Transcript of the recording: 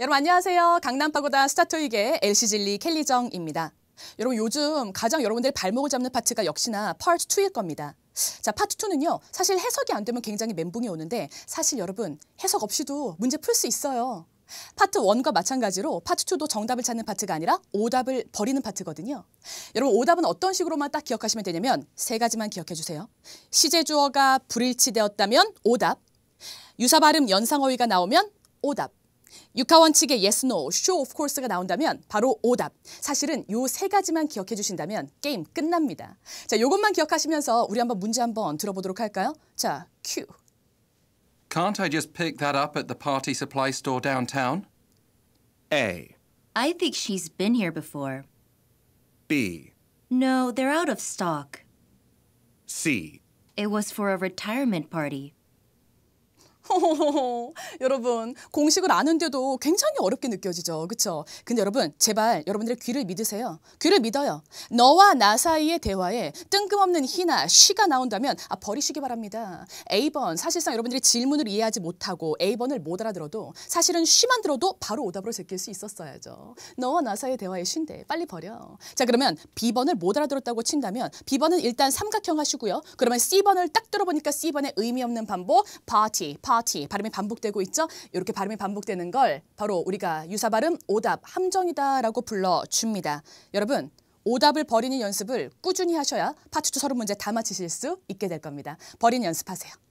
여러분 안녕하세요. 강남파고다 스타토익의 LC 진리 켈리정입니다. 여러분 요즘 가장 여러분들 발목을 잡는 파트가 역시나 파트 2일 겁니다. 자 파트 2는요. 사실 해석이 안 되면 굉장히 멘붕이 오는데 사실 여러분 해석 없이도 문제 풀 수 있어요. 파트 1과 마찬가지로 파트 2도 정답을 찾는 파트가 아니라 오답을 버리는 파트거든요. 여러분 오답은 어떤 식으로만 딱 기억하시면 되냐면 세 가지만 기억해 주세요. 시제 주어가 불일치되었다면 오답, 유사 발음 연상 어휘가 나오면 오답, 육하원칙의 yes, no, show of course가 나온다면 바로 오답. 사실은 요 세 가지만 기억해 주신다면 게임 끝납니다. 자, 요것만 기억하시면서 우리 한번 문제 한번 들어보도록 할까요? 자, 큐. Can't I just pick that up at the party supply store downtown? A. I think she's been here before. B. No, they're out of stock. C. It was for a retirement party. 호호호호. 여러분 공식을 아는데도 굉장히 어렵게 느껴지죠. 그렇죠? 근데 여러분 제발 여러분들의 귀를 믿으세요. 귀를 믿어요. 너와 나 사이의 대화에 뜬금없는 희나 쉬가 나온다면 아, 버리시기 바랍니다. A번 사실상 여러분들이 질문을 이해하지 못하고 A번을 못 알아들어도 사실은 쉬만 들어도 바로 오답으로 제낄 수 있었어야죠. 너와 나 사이의 대화에 쉰데 빨리 버려. 자 그러면 B번을 못 알아들었다고 친다면 B번은 일단 삼각형 하시고요. 그러면 C번을 딱 들어보니까 C번의 의미 없는 반복 파티 파티 party 발음이 반복되고 있죠. 이렇게 발음이 반복되는 걸 바로 우리가 유사 발음 오답 함정이다라고 불러 줍니다. 여러분 오답을 버리는 연습을 꾸준히 하셔야 파트 투 서른 문제 다 맞히실 수 있게 될 겁니다. 버리는 연습하세요.